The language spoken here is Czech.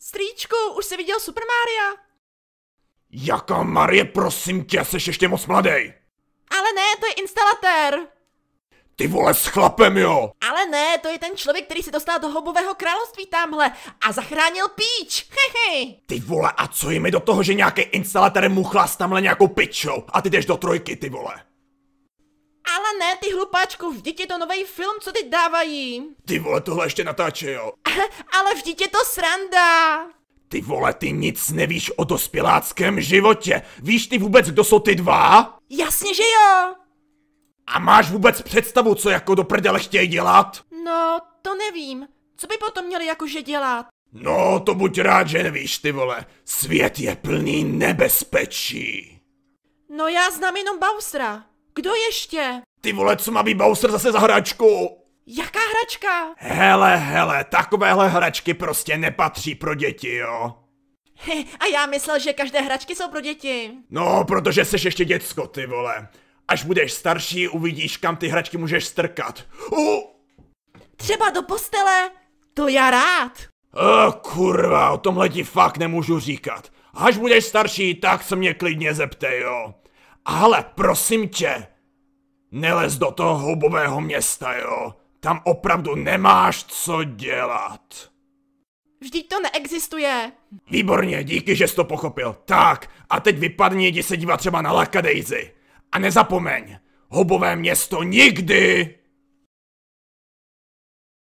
Stříčku, už jsi viděl Super Maria? Jaká Marie, prosím tě, jsi ještě moc mladý. Ale ne, to je instalatér. Ty vole s chlapem, jo! Ale ne, to je ten člověk, který se dostal do hobového království tamhle a zachránil píč, hehe. Ty vole, a co jim mi do toho, že nějaký instalatér muchla s tamhle nějakou pičou a ty jdeš do trojky, ty vole. Ale ne, ty hlupáčku, vždyť je to nový film, co ty dávají. Ty vole, tohle ještě natáče, jo. Ale vždyť je to sranda. Ty vole, ty nic nevíš o dospěláckém životě. Víš ty vůbec, kdo jsou ty dva? Jasně, že jo. A máš vůbec představu, co jako do prdele chtějí dělat? No, to nevím. Co by potom měli jakože dělat? No, to buď rád, že nevíš, ty vole. Svět je plný nebezpečí. No já znám jenom Baustra. Kdo ještě? Ty vole, co má být Bowser zase za hračku? Jaká hračka? Hele, hele, takovéhle hračky prostě nepatří pro děti, jo? He, a já myslel, že každé hračky jsou pro děti. No, protože jsi ještě děcko, ty vole. Až budeš starší, uvidíš, kam ty hračky můžeš strkat. U! Třeba do postele? To já rád. Oh, kurva, o tomhle ti fakt nemůžu říkat. Až budeš starší, tak se mě klidně zeptej, jo. Ale prosím tě, Nelez do toho hubového města, jo? Tam opravdu nemáš co dělat. Vždyť to neexistuje. Výborně, díky, že jsi to pochopil. Tak, a teď vypadni, jdi se dívat třeba na Laka A nezapomeň, hubové město nikdy